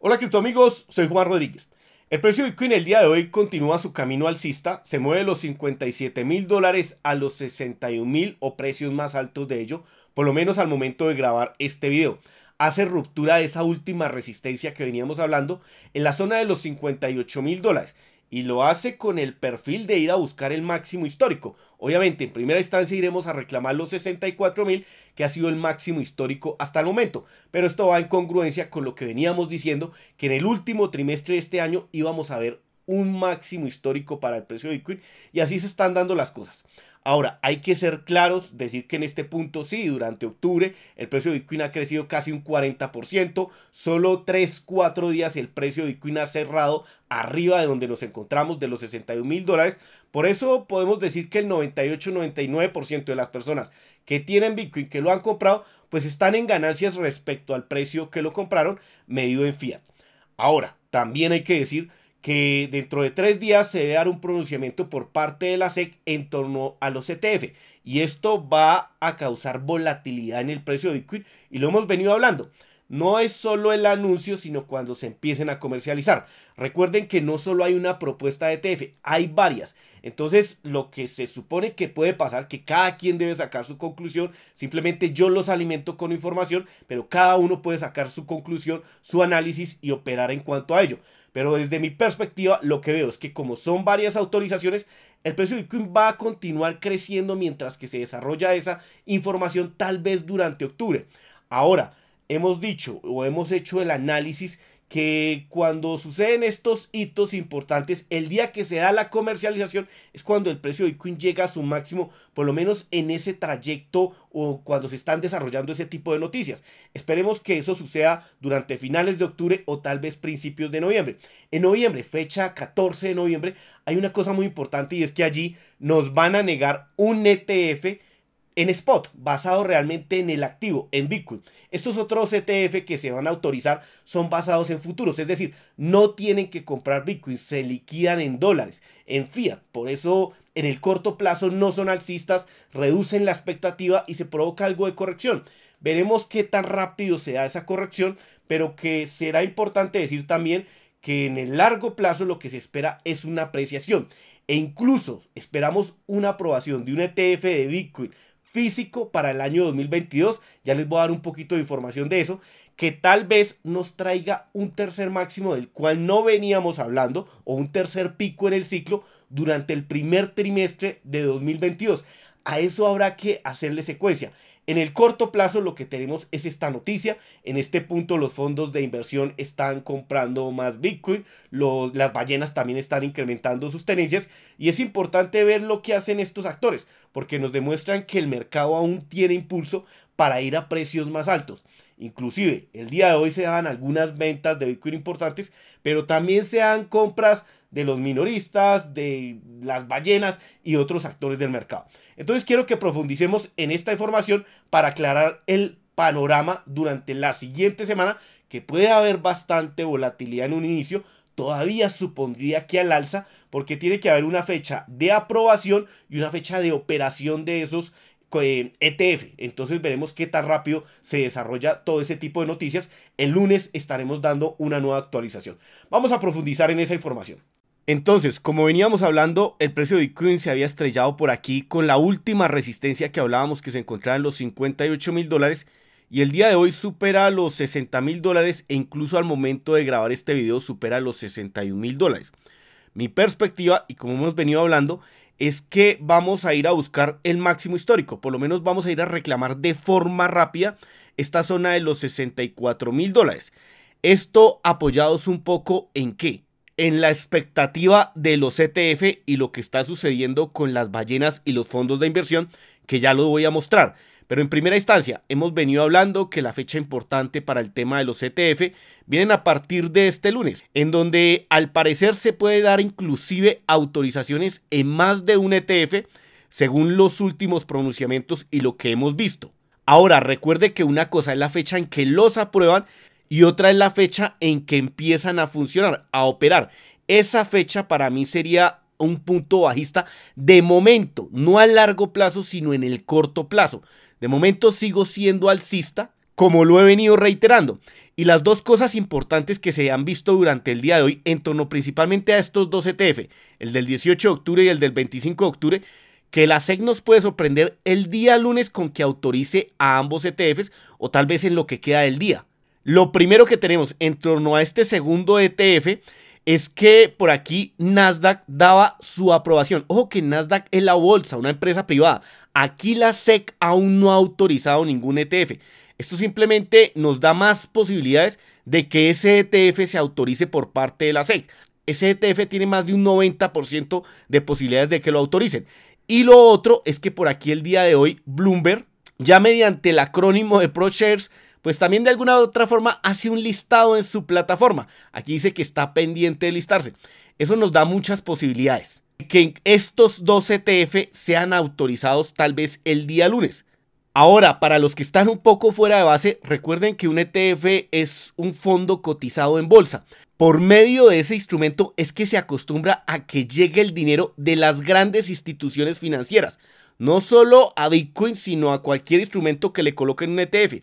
Hola amigos, soy Juan Rodríguez. El precio de Bitcoin el día de hoy continúa su camino alcista, se mueve de los 57 mil dólares a los 61 mil o precios más altos de ello, por lo menos al momento de grabar este video. Hace ruptura de esa última resistencia que veníamos hablando en la zona de los 58 mil dólares y lo hace con el perfil de ir a buscar el máximo histórico. Obviamente, en primera instancia iremos a reclamar los 64 mil, que ha sido el máximo histórico hasta el momento. Pero esto va en congruencia con lo que veníamos diciendo, que en el último trimestre de este año íbamos a ver un máximo histórico para el precio de Bitcoin y así se están dando las cosas. Ahora, hay que ser claros, decir que en este punto sí, durante octubre el precio de Bitcoin ha crecido casi un 40%, solo 3, 4 días el precio de Bitcoin ha cerrado arriba de donde nos encontramos, de los 61 mil dólares. Por eso podemos decir que el 98-99% de las personas que tienen Bitcoin, que lo han comprado, pues están en ganancias respecto al precio que lo compraron medido en fiat. Ahora, también hay que decir que dentro de tres días se debe dar un pronunciamiento por parte de la SEC en torno a los ETF. Y esto va a causar volatilidad en el precio de Bitcoin y lo hemos venido hablando. No es solo el anuncio, sino cuando se empiecen a comercializar. Recuerden que no solo hay una propuesta de ETF, hay varias. Entonces, lo que se supone que puede pasar, que cada quien debe sacar su conclusión, simplemente yo los alimento con información, pero cada uno puede sacar su conclusión, su análisis y operar en cuanto a ello. Pero desde mi perspectiva, lo que veo es que como son varias autorizaciones, el precio de Bitcoin va a continuar creciendo mientras que se desarrolla esa información tal vez durante octubre. Ahora, hemos dicho o hemos hecho el análisis que cuando suceden estos hitos importantes, el día que se da la comercialización es cuando el precio de Bitcoin llega a su máximo, por lo menos en ese trayecto o cuando se están desarrollando ese tipo de noticias. Esperemos que eso suceda durante finales de octubre o tal vez principios de noviembre. En noviembre, fecha 14 de noviembre, hay una cosa muy importante y es que allí nos van a negar un ETF en spot, basado realmente en el activo, en Bitcoin. Estos otros ETF que se van a autorizar son basados en futuros, es decir, no tienen que comprar Bitcoin, se liquidan en dólares, en fiat. Por eso en el corto plazo no son alcistas, reducen la expectativa y se provoca algo de corrección. Veremos qué tan rápido se da esa corrección, pero que será importante decir también que en el largo plazo lo que se espera es una apreciación e incluso esperamos una aprobación de un ETF de Bitcoin físico para el año 2022. Ya les voy a dar un poquito de información de eso, que tal vez nos traiga un tercer máximo del cual no veníamos hablando o un tercer pico en el ciclo durante el primer trimestre de 2022. A eso habrá que hacerle secuencia. En el corto plazo lo que tenemos es esta noticia. En este punto los fondos de inversión están comprando más Bitcoin. las ballenas también están incrementando sus tenencias. Y es importante ver lo que hacen estos actores. Porque nos demuestran que el mercado aún tiene impulso para ir a precios más altos. Inclusive, el día de hoy se dan algunas ventas de Bitcoin importantes, pero también se dan compras de los minoristas, de las ballenas y otros actores del mercado. Entonces quiero que profundicemos en esta información para aclarar el panorama durante la siguiente semana, que puede haber bastante volatilidad en un inicio, todavía supondría que al alza, porque tiene que haber una fecha de aprobación y una fecha de operación de esos ETF. Eh, e Entonces veremos qué tan rápido se desarrolla todo ese tipo de noticias. El lunes estaremos dando una nueva actualización. Vamos a profundizar en esa información. Entonces, como veníamos hablando, el precio de Bitcoin se había estrellado por aquí con la última resistencia que hablábamos que se encontraba en los 58 mil dólares y el día de hoy supera los 60 mil dólares e incluso al momento de grabar este video supera los 61 mil dólares. Mi perspectiva, y como hemos venido hablando, es que vamos a ir a buscar el máximo histórico. Por lo menos vamos a ir a reclamar de forma rápida esta zona de los 64 mil dólares. Esto apoyados un poco en qué? En la expectativa de los ETF y lo que está sucediendo con las ballenas y los fondos de inversión, que ya lo voy a mostrar. Pero en primera instancia, hemos venido hablando que la fecha importante para el tema de los ETF vienen a partir de este lunes, en donde al parecer se puede dar inclusive autorizaciones en más de un ETF según los últimos pronunciamientos y lo que hemos visto. Ahora, recuerde que una cosa es la fecha en que los aprueban y otra es la fecha en que empiezan a funcionar, a operar. Esa fecha para mí sería un punto bajista de momento, no a largo plazo, sino en el corto plazo. De momento sigo siendo alcista, como lo he venido reiterando. Y las dos cosas importantes que se han visto durante el día de hoy en torno principalmente a estos dos ETF, el del 18 de octubre y el del 25 de octubre, que la SEC nos puede sorprender el día lunes con que autorice a ambos ETFs o tal vez en lo que queda del día. Lo primero que tenemos en torno a este segundo ETF es que por aquí Nasdaq daba su aprobación. Ojo que Nasdaq es la bolsa, una empresa privada. Aquí la SEC aún no ha autorizado ningún ETF. Esto simplemente nos da más posibilidades de que ese ETF se autorice por parte de la SEC. Ese ETF tiene más de un 90% de posibilidades de que lo autoricen. Y lo otro es que por aquí el día de hoy Bloomberg, ya mediante el acrónimo de ProShares, pues también de alguna u otra forma hace un listado en su plataforma. Aquí dice que está pendiente de listarse. Eso nos da muchas posibilidades. Que estos dos ETF sean autorizados tal vez el día lunes. Ahora, para los que están un poco fuera de base, recuerden que un ETF es un fondo cotizado en bolsa. Por medio de ese instrumento es que se acostumbra a que llegue el dinero de las grandes instituciones financieras, no solo a Bitcoin, sino a cualquier instrumento que le coloquen un ETF.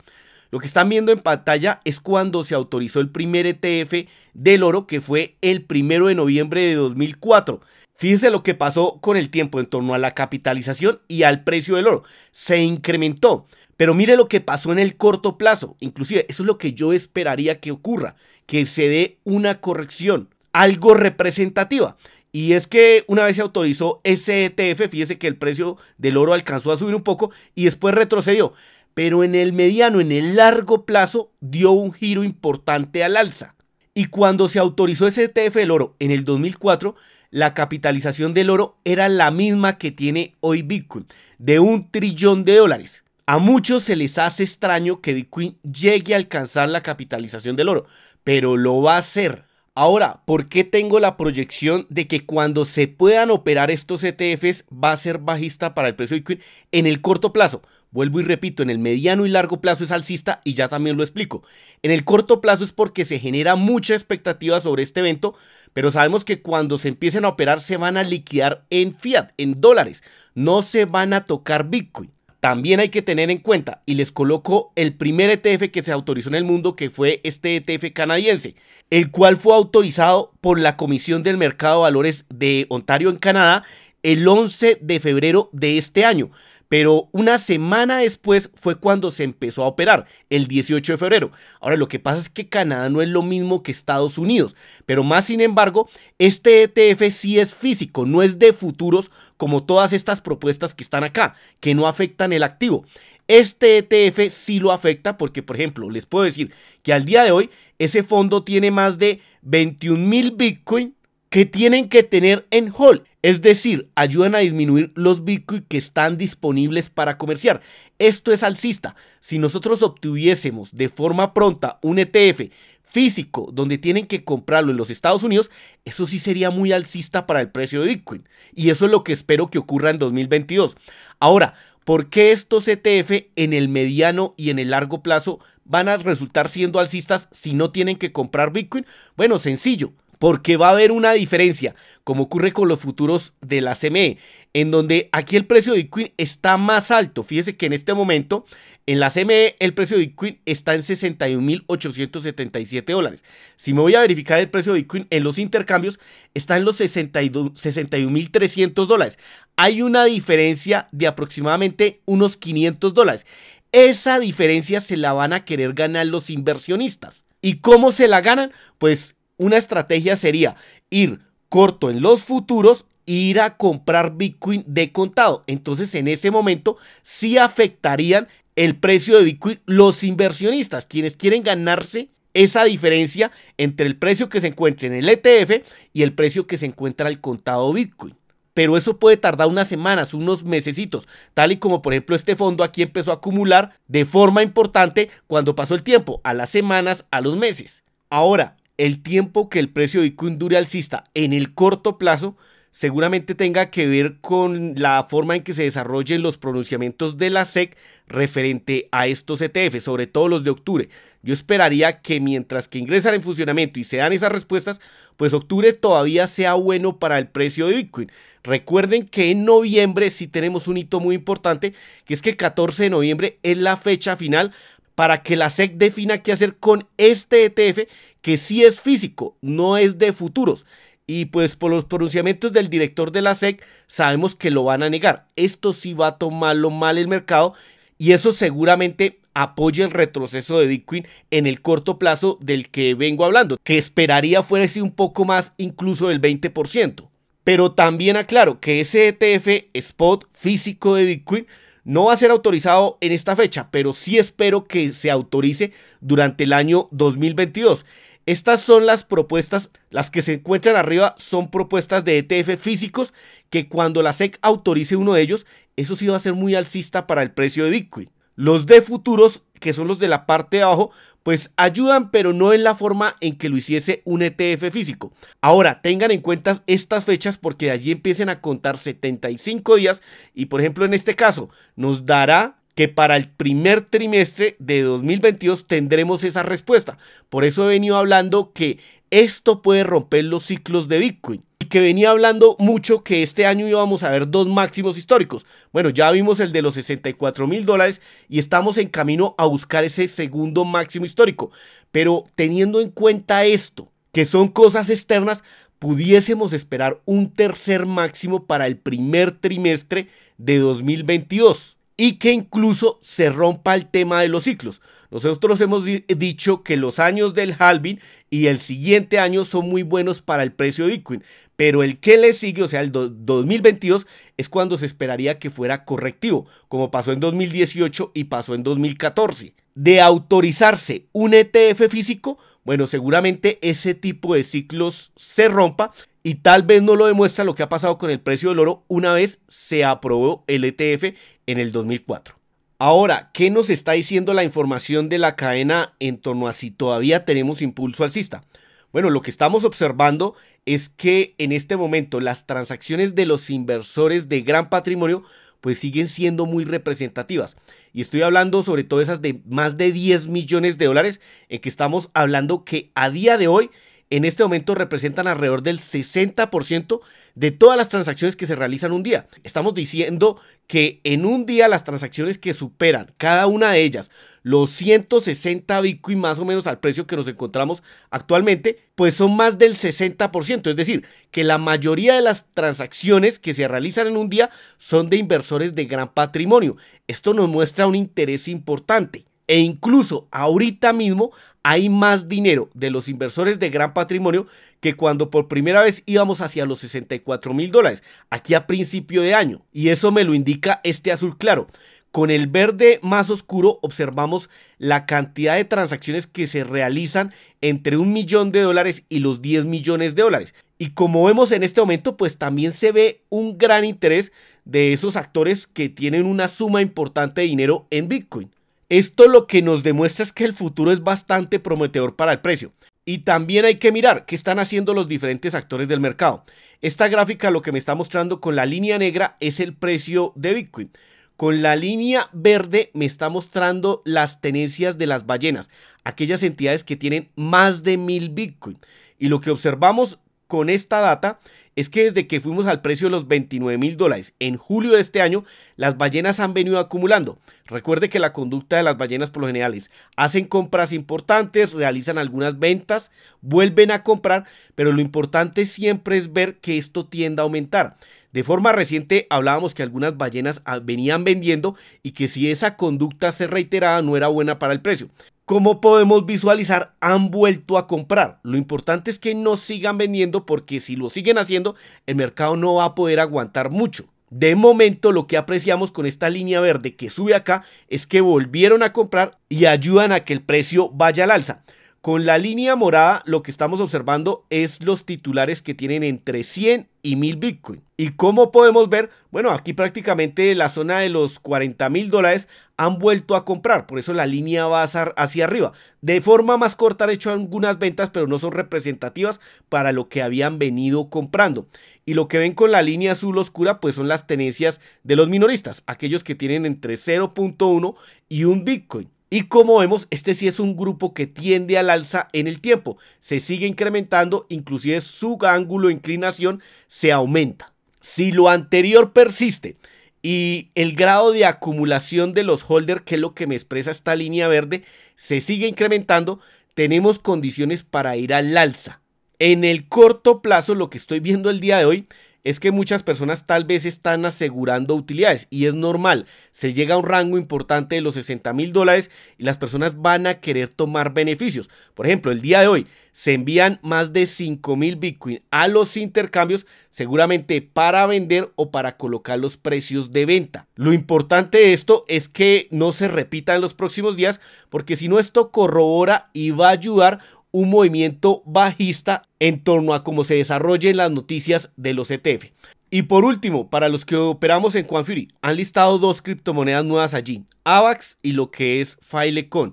Lo que están viendo en pantalla es cuando se autorizó el primer ETF del oro, que fue el primero de noviembre de 2004. Fíjense lo que pasó con el tiempo en torno a la capitalización y al precio del oro. Se incrementó. Pero mire lo que pasó en el corto plazo. Inclusive, eso es lo que yo esperaría que ocurra, que se dé una corrección, algo representativa. Y es que una vez se autorizó ese ETF, fíjese que el precio del oro alcanzó a subir un poco y después retrocedió pero en el mediano, en el largo plazo, dio un giro importante al alza. Y cuando se autorizó ese ETF del oro en el 2004, la capitalización del oro era la misma que tiene hoy Bitcoin, de un trillón de dólares. A muchos se les hace extraño que Bitcoin llegue a alcanzar la capitalización del oro, pero lo va a hacer. Ahora, ¿por qué tengo la proyección de que cuando se puedan operar estos ETFs va a ser bajista para el precio de Bitcoin en el corto plazo? Vuelvo y repito, en el mediano y largo plazo es alcista y ya también lo explico. En el corto plazo es porque se genera mucha expectativa sobre este evento, pero sabemos que cuando se empiecen a operar se van a liquidar en fiat, en dólares, no se van a tocar Bitcoin. También hay que tener en cuenta, y les coloco el primer ETF que se autorizó en el mundo, que fue este ETF canadiense, el cual fue autorizado por la Comisión del Mercado de Valores de Ontario en Canadá el 11 de febrero de este año pero una semana después fue cuando se empezó a operar, el 18 de febrero. Ahora, lo que pasa es que Canadá no es lo mismo que Estados Unidos, pero más sin embargo, este ETF sí es físico, no es de futuros como todas estas propuestas que están acá, que no afectan el activo. Este ETF sí lo afecta porque, por ejemplo, les puedo decir que al día de hoy ese fondo tiene más de 21 mil Bitcoin que tienen que tener en hold. Es decir, ayudan a disminuir los Bitcoin que están disponibles para comerciar. Esto es alcista. Si nosotros obtuviésemos de forma pronta un ETF físico donde tienen que comprarlo en los Estados Unidos, eso sí sería muy alcista para el precio de Bitcoin. Y eso es lo que espero que ocurra en 2022. Ahora, ¿por qué estos ETF en el mediano y en el largo plazo van a resultar siendo alcistas si no tienen que comprar Bitcoin? Bueno, sencillo porque va a haber una diferencia, como ocurre con los futuros de la CME, en donde aquí el precio de Bitcoin está más alto. Fíjese que en este momento, en la CME, el precio de Bitcoin está en 61.877 dólares. Si me voy a verificar el precio de Bitcoin en los intercambios, está en los 61.300 dólares. Hay una diferencia de aproximadamente unos 500 dólares. Esa diferencia se la van a querer ganar los inversionistas. ¿Y cómo se la ganan? Pues una estrategia sería ir corto en los futuros e ir a comprar Bitcoin de contado. Entonces en ese momento sí afectarían el precio de Bitcoin los inversionistas, quienes quieren ganarse esa diferencia entre el precio que se encuentra en el ETF y el precio que se encuentra al contado Bitcoin. Pero eso puede tardar unas semanas, unos mesecitos, tal y como por ejemplo este fondo aquí empezó a acumular de forma importante cuando pasó el tiempo, a las semanas, a los meses. Ahora, el tiempo que el precio de Bitcoin dure alcista en el corto plazo seguramente tenga que ver con la forma en que se desarrollen los pronunciamientos de la SEC referente a estos ETF, sobre todo los de octubre. Yo esperaría que mientras que ingresan en funcionamiento y se dan esas respuestas, pues octubre todavía sea bueno para el precio de Bitcoin. Recuerden que en noviembre sí tenemos un hito muy importante, que es que el 14 de noviembre es la fecha final para que la SEC defina qué hacer con este ETF que sí es físico, no es de futuros. Y pues por los pronunciamientos del director de la SEC sabemos que lo van a negar. Esto sí va a tomarlo mal el mercado y eso seguramente apoya el retroceso de Bitcoin en el corto plazo del que vengo hablando, que esperaría fuese un poco más incluso del 20%. Pero también aclaro que ese ETF spot físico de Bitcoin no va a ser autorizado en esta fecha, pero sí espero que se autorice durante el año 2022. Estas son las propuestas, las que se encuentran arriba son propuestas de ETF físicos que cuando la SEC autorice uno de ellos, eso sí va a ser muy alcista para el precio de Bitcoin. Los de futuros que son los de la parte de abajo, pues ayudan, pero no en la forma en que lo hiciese un ETF físico. Ahora, tengan en cuenta estas fechas porque de allí empiecen a contar 75 días y, por ejemplo, en este caso, nos dará que para el primer trimestre de 2022 tendremos esa respuesta. Por eso he venido hablando que esto puede romper los ciclos de Bitcoin. Y que venía hablando mucho que este año íbamos a ver dos máximos históricos. Bueno, ya vimos el de los 64 mil dólares y estamos en camino a buscar ese segundo máximo histórico. Pero teniendo en cuenta esto, que son cosas externas, pudiésemos esperar un tercer máximo para el primer trimestre de 2022 y que incluso se rompa el tema de los ciclos. Nosotros hemos dicho que los años del halving y el siguiente año son muy buenos para el precio de Bitcoin, pero el que le sigue, o sea, el 2022 es cuando se esperaría que fuera correctivo, como pasó en 2018 y pasó en 2014. De autorizarse un ETF físico, bueno, seguramente ese tipo de ciclos se rompa y tal vez no lo demuestra lo que ha pasado con el precio del oro una vez se aprobó el ETF en el 2004. Ahora, ¿qué nos está diciendo la información de la cadena en torno a si todavía tenemos impulso alcista? Bueno, lo que estamos observando es que en este momento las transacciones de los inversores de gran patrimonio pues siguen siendo muy representativas. Y estoy hablando sobre todo esas de más de 10 millones de dólares en que estamos hablando que a día de hoy en este momento representan alrededor del 60% de todas las transacciones que se realizan un día. Estamos diciendo que en un día las transacciones que superan cada una de ellas los 160 Bitcoin más o menos al precio que nos encontramos actualmente, pues son más del 60%. Es decir, que la mayoría de las transacciones que se realizan en un día son de inversores de gran patrimonio. Esto nos muestra un interés importante. E incluso ahorita mismo hay más dinero de los inversores de gran patrimonio que cuando por primera vez íbamos hacia los 64 mil dólares, aquí a principio de año. Y eso me lo indica este azul claro. Con el verde más oscuro observamos la cantidad de transacciones que se realizan entre un millón de dólares y los 10 millones de dólares. Y como vemos en este momento, pues también se ve un gran interés de esos actores que tienen una suma importante de dinero en Bitcoin. Esto lo que nos demuestra es que el futuro es bastante prometedor para el precio. Y también hay que mirar qué están haciendo los diferentes actores del mercado. Esta gráfica lo que me está mostrando con la línea negra es el precio de Bitcoin. Con la línea verde me está mostrando las tenencias de las ballenas, aquellas entidades que tienen más de mil Bitcoin. Y lo que observamos con esta data es que desde que fuimos al precio de los 29 mil dólares en julio de este año, las ballenas han venido acumulando. Recuerde que la conducta de las ballenas por lo general es, hacen compras importantes, realizan algunas ventas, vuelven a comprar, pero lo importante siempre es ver que esto tienda a aumentar. De forma reciente hablábamos que algunas ballenas ah, venían vendiendo y que si esa conducta se reiteraba no era buena para el precio como podemos visualizar, han vuelto a comprar. Lo importante es que no sigan vendiendo porque si lo siguen haciendo, el mercado no va a poder aguantar mucho. De momento lo que apreciamos con esta línea verde que sube acá es que volvieron a comprar y ayudan a que el precio vaya al alza. Con la línea morada lo que estamos observando es los titulares que tienen entre 100 y 1000 Bitcoin. Y como podemos ver, bueno, aquí prácticamente la zona de los 40 mil dólares han vuelto a comprar, por eso la línea va hacia arriba. De forma más corta han hecho algunas ventas, pero no son representativas para lo que habían venido comprando. Y lo que ven con la línea azul oscura, pues son las tenencias de los minoristas, aquellos que tienen entre 0.1 y un Bitcoin. Y como vemos, este sí es un grupo que tiende al alza en el tiempo. Se sigue incrementando, inclusive su ángulo de inclinación se aumenta. Si lo anterior persiste y el grado de acumulación de los holders, que es lo que me expresa esta línea verde, se sigue incrementando, tenemos condiciones para ir al alza. En el corto plazo, lo que estoy viendo el día de hoy es que muchas personas tal vez están asegurando utilidades y es normal. Se llega a un rango importante de los 60 mil dólares y las personas van a querer tomar beneficios. Por ejemplo, el día de hoy se envían más de 5 mil Bitcoin a los intercambios, seguramente para vender o para colocar los precios de venta. Lo importante de esto es que no se repita en los próximos días, porque si no, esto corrobora y va a ayudar un movimiento bajista en torno a cómo se desarrollen las noticias de los ETF. Y por último, para los que operamos en Fury, han listado dos criptomonedas nuevas allí, AVAX y lo que es Filecoin.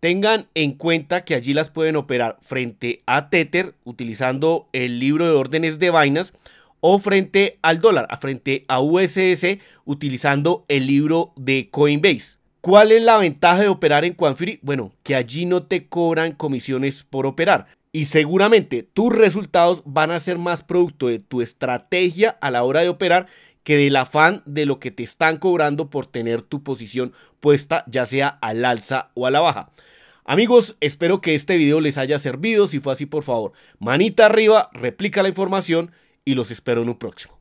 Tengan en cuenta que allí las pueden operar frente a Tether utilizando el libro de órdenes de vainas, o frente al dólar, frente a USS utilizando el libro de Coinbase. ¿Cuál es la ventaja de operar en Quanfiri? Bueno, que allí no te cobran comisiones por operar. Y seguramente tus resultados van a ser más producto de tu estrategia a la hora de operar que del afán de lo que te están cobrando por tener tu posición puesta, ya sea al alza o a la baja. Amigos, espero que este video les haya servido. Si fue así, por favor, manita arriba, replica la información y los espero en un próximo.